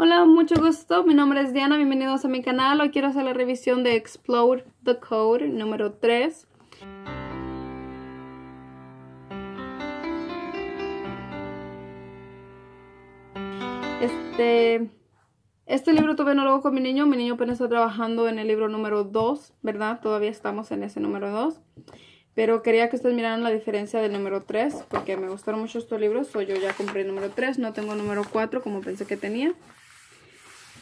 Hola, mucho gusto. Mi nombre es Diana. Bienvenidos a mi canal. Hoy quiero hacer la revisión de Explore the Code número 3. Este, este libro tuve no lo con mi niño. Mi niño apenas está trabajando en el libro número 2, ¿verdad? Todavía estamos en ese número 2. Pero quería que ustedes miraran la diferencia del número 3 porque me gustaron mucho estos libros. Soy yo ya compré el número 3, no tengo el número 4 como pensé que tenía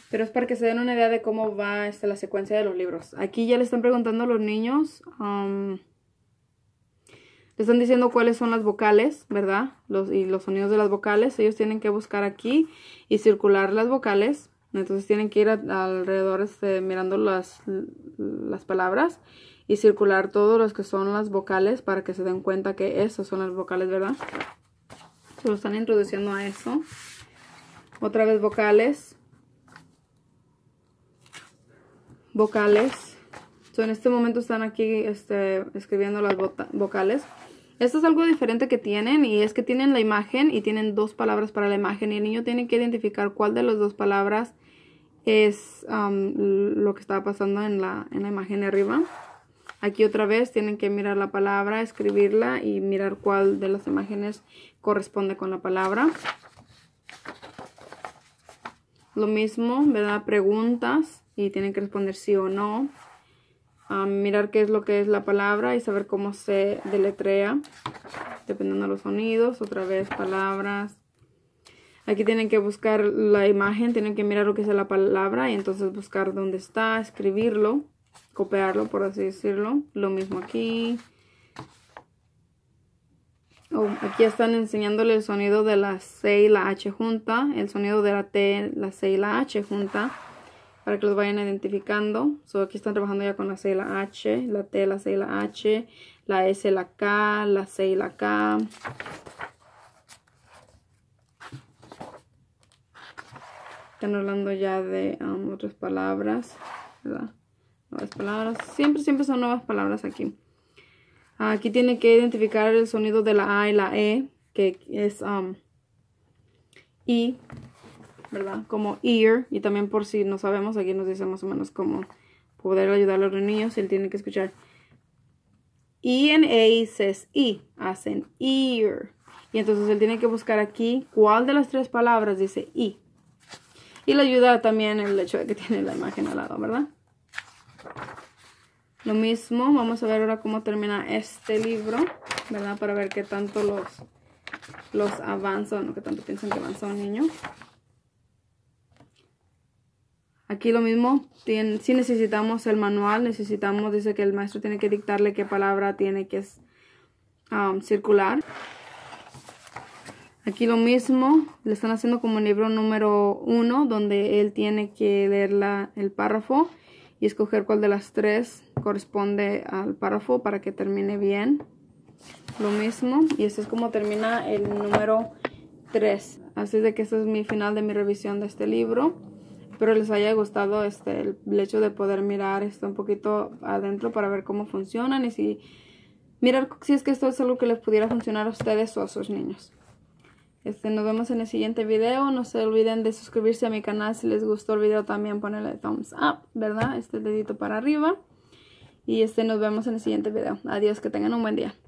pero es para que se den una idea de cómo va este, la secuencia de los libros. Aquí ya le están preguntando a los niños, um, le están diciendo cuáles son las vocales, ¿verdad? Los, y los sonidos de las vocales. Ellos tienen que buscar aquí y circular las vocales. Entonces tienen que ir alrededor este, mirando las, las palabras y circular todos los que son las vocales para que se den cuenta que esas son las vocales, ¿verdad? Se lo están introduciendo a eso. Otra vez vocales. vocales. en este momento están aquí este, escribiendo las vocales. Esto es algo diferente que tienen y es que tienen la imagen y tienen dos palabras para la imagen y el niño tiene que identificar cuál de las dos palabras es um, lo que está pasando en la, en la imagen de arriba. Aquí otra vez tienen que mirar la palabra, escribirla y mirar cuál de las imágenes corresponde con la palabra. Lo mismo, ¿verdad? Preguntas y tienen que responder sí o no. a mirar qué es lo que es la palabra y saber cómo se deletrea, dependiendo de los sonidos. Otra vez, palabras. Aquí tienen que buscar la imagen, tienen que mirar lo que es la palabra y entonces buscar dónde está, escribirlo, copiarlo, por así decirlo. Lo mismo aquí. aquí están enseñándole el sonido de la C y la H junta, el sonido de la T, la C y la H junta para que los vayan identificando. aquí están trabajando ya con la C la H, la T, la C la H, la S, la K, la C la K. Están hablando ya de um, otras palabras, Nuevas palabras. Siempre, siempre son nuevas palabras aquí. Aquí tiene que identificar el sonido de la A y la E, que es um, I. ¿verdad? Como ear, y también por si no sabemos, aquí nos dice más o menos cómo poder ayudar a los niños él tiene que escuchar. E en A says I, hacen ear. Y entonces él tiene que buscar aquí cuál de las tres palabras dice I. Y le ayuda también el hecho de que tiene la imagen al lado, ¿verdad? Lo mismo, vamos a ver ahora cómo termina este libro, ¿verdad? Para ver qué tanto los, los avanzan o qué tanto piensan que avanzan un niño. Aquí lo mismo, si necesitamos el manual, necesitamos, dice que el maestro tiene que dictarle qué palabra tiene que um, circular. Aquí lo mismo, le están haciendo como el libro número uno, donde él tiene que leer el párrafo y escoger cuál de las tres corresponde al párrafo para que termine bien. Lo mismo, y este es como termina el número tres. Así de que este es mi final de mi revisión de este libro pero les haya gustado este, el, hecho de poder mirar esto un poquito adentro para ver cómo funcionan y si mirar si es que esto es algo que les pudiera funcionar a ustedes o a sus niños. Este, nos vemos en el siguiente video. No se olviden de suscribirse a mi canal. Si les gustó el video también ponerle thumbs up, ¿verdad? Este dedito para arriba. Y este nos vemos en el siguiente video. Adiós, que tengan un buen día.